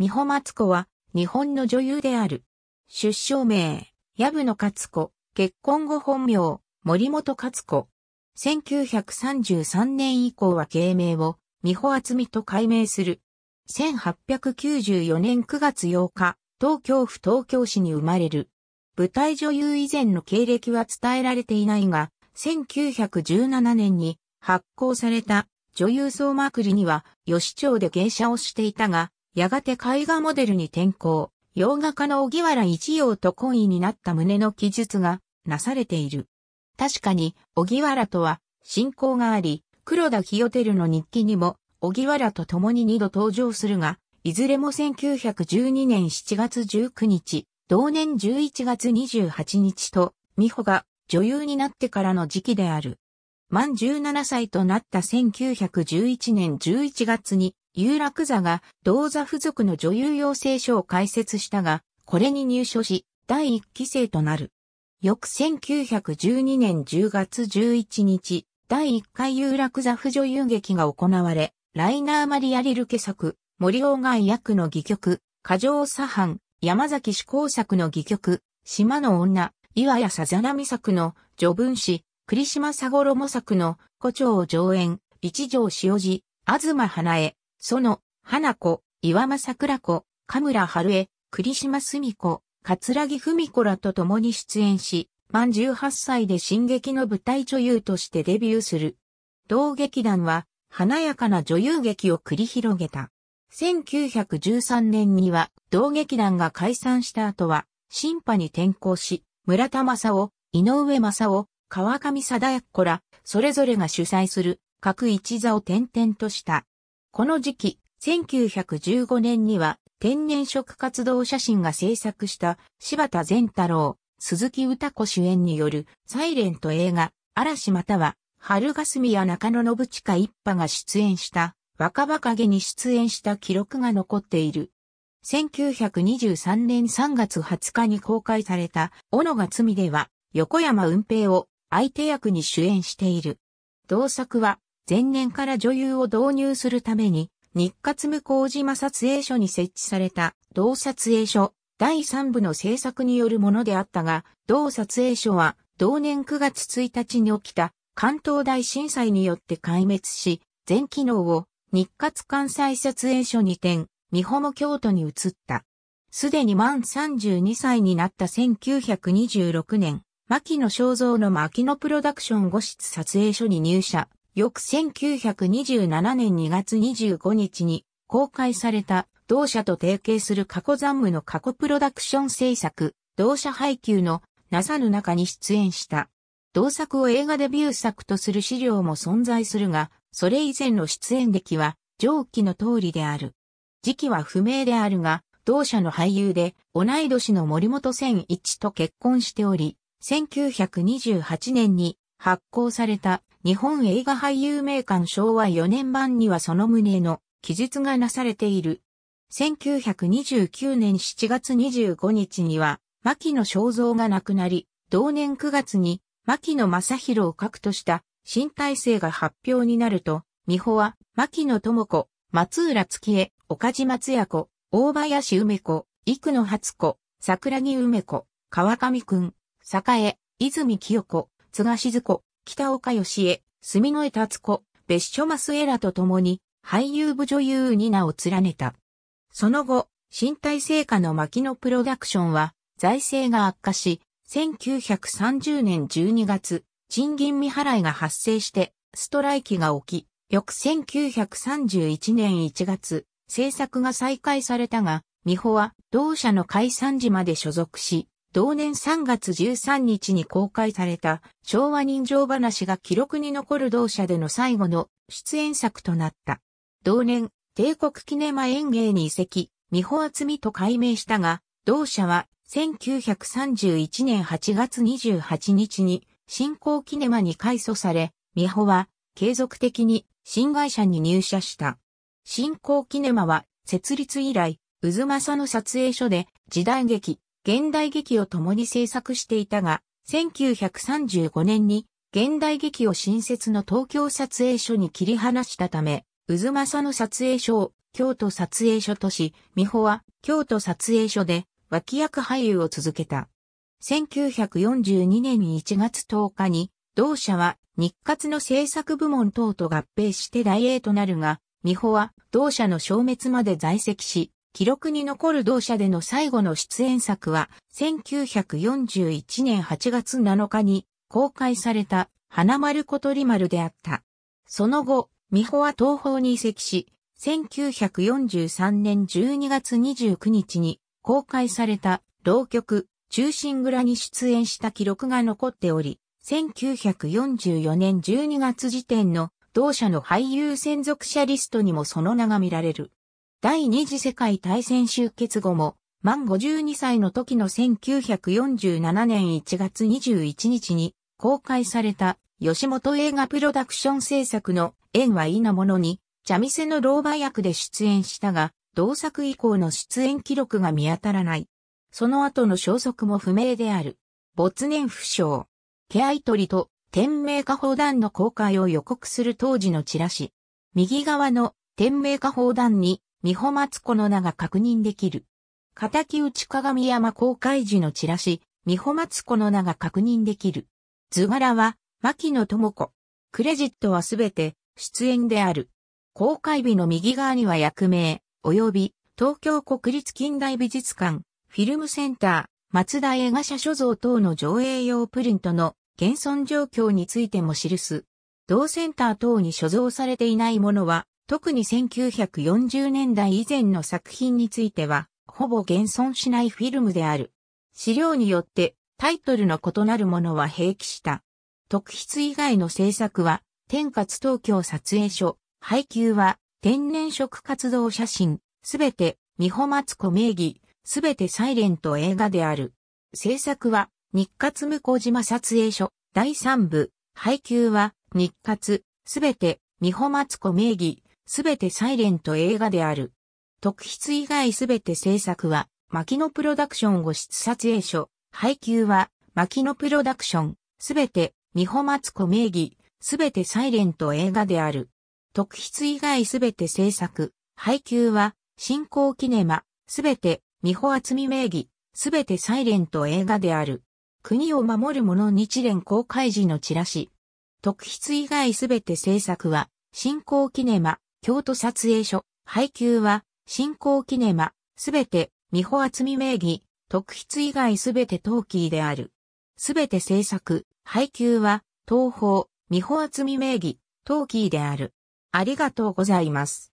美穂松子は、日本の女優である。出生名、矢部の勝子、結婚後本名、森本勝子。1933年以降は芸名を、美穂厚美と改名する。1894年9月8日、東京府東京市に生まれる。舞台女優以前の経歴は伝えられていないが、1917年に発行された女優総まくりには、吉町で芸者をしていたが、やがて絵画モデルに転向、洋画家の小木原一葉と懇意になった旨の記述がなされている。確かに、小木原とは信仰があり、黒田清照の日記にも、小木原と共に二度登場するが、いずれも1912年7月19日、同年11月28日と、美穂が女優になってからの時期である。満17歳となった1911年11月に、有楽座が同座付属の女優養成所を開設したが、これに入所し、第一期生となる。翌1912年10月11日、第1回有楽座付女優劇が行われ、ライナー・マリア・リルケ作、森尾外役の戯曲、過剰左藩、山崎志功作の戯曲、島の女、岩屋さざなみ作の序文詩、栗島佐五郎模作の古蝶上演、一条塩路、東花江、その、花子、岩間桜子、神村春江、栗島澄子、桂木文子らと共に出演し、満18歳で進撃の舞台女優としてデビューする。同劇団は、華やかな女優劇を繰り広げた。1913年には、同劇団が解散した後は、新派に転校し、村田正夫、井上正夫、川上貞子ら、それぞれが主催する、各一座を転々とした。この時期、1915年には天然色活動写真が制作した柴田善太郎、鈴木歌子主演によるサイレント映画、嵐または春霞や中野信近一派が出演した若葉影に出演した記録が残っている。1923年3月20日に公開された、小野が罪では、横山運平を相手役に主演している。同作は、前年から女優を導入するために、日活向島撮影所に設置された同撮影所第3部の制作によるものであったが、同撮影所は同年9月1日に起きた関東大震災によって壊滅し、全機能を日活関西撮影所に転、保も京都に移った。すでに満32歳になった1926年、牧野正造の牧野プロダクション五室撮影所に入社。翌1927年2月25日に公開された同社と提携する過去残務の過去プロダクション制作、同社配給のなさぬ中に出演した。同作を映画デビュー作とする資料も存在するが、それ以前の出演歴は上記の通りである。時期は不明であるが、同社の俳優で同い年の森本千一と結婚しており、1928年に発行された日本映画俳優名鑑昭和4年版にはその旨の記述がなされている。1929年7月25日には、牧野正造が亡くなり、同年9月に牧野正宏を核とした新体制が発表になると、美穂は牧野智子、松浦月江、岡島津也子、大林梅子、幾野初子、桜木梅子、川上くん、栄、泉清子、津賀静子、北岡義恵、住之江達子、別所増江ラと共に、俳優部女優に名を連ねた。その後、身体成果の牧野プロダクションは、財政が悪化し、1930年12月、賃金未払いが発生して、ストライキが起き、翌1931年1月、制作が再開されたが、美穂は同社の解散時まで所属し、同年3月13日に公開された昭和人情話が記録に残る同社での最後の出演作となった。同年、帝国キネマ演芸に移籍、美穂厚美と改名したが、同社は1931年8月28日に新興キネマに改組され、美穂は継続的に新会社に入社した。新興キネマは設立以来、渦政の撮影所で時代劇、現代劇を共に制作していたが、1935年に現代劇を新設の東京撮影所に切り離したため、渦政の撮影所を京都撮影所とし、美穂は京都撮影所で脇役俳優を続けた。1942年1月10日に、同社は日活の制作部門等と合併して大英となるが、美穂は同社の消滅まで在籍し、記録に残る同社での最後の出演作は、1941年8月7日に公開された花丸小鳥丸であった。その後、美穂は東方に移籍し、1943年12月29日に公開された浪曲中心蔵に出演した記録が残っており、1944年12月時点の同社の俳優専属者リストにもその名が見られる。第二次世界大戦終結後も、満52歳の時の1947年1月21日に公開された吉本映画プロダクション制作の縁はいいなものに、茶店の老婆役で出演したが、同作以降の出演記録が見当たらない。その後の消息も不明である。没年不詳。ケアイトリと天明化砲弾の公開を予告する当時のチラシ。右側の天明化砲弾に三保松子の名が確認できる。敵内鏡山公開時のチラシ、三保松子の名が確認できる。図柄は、牧野智子。クレジットはすべて、出演である。公開日の右側には役名、及び、東京国立近代美術館、フィルムセンター、松田映画社所蔵等の上映用プリントの現存状況についても記す。同センター等に所蔵されていないものは、特に1940年代以前の作品については、ほぼ現存しないフィルムである。資料によってタイトルの異なるものは併記した。特筆以外の制作は、天活東京撮影所、配給は天然色活動写真、すべて美穂松子名義、すべてサイレント映画である。制作は日活向島撮影所、第3部、配給は日活、すべて美穂松子名義、すべてサイレント映画である。特筆以外すべて制作は、牧野プロダクションを出撮影所、配給は、牧野プロダクション、すべて、美穂松子名義、すべてサイレント映画である。特筆以外すべて制作、配給は、新興キネマ、すべて、美穂厚美名義、すべてサイレント映画である。国を守る者日蓮公開時のチラシ。特筆以外すべて制作は、新興キネマ、京都撮影所、配給は、新興キネマ、すべて、美穂厚み名義、特筆以外すべてトーキーである。すべて制作、配給は、東宝、美穂厚み名義、トーキーである。ありがとうございます。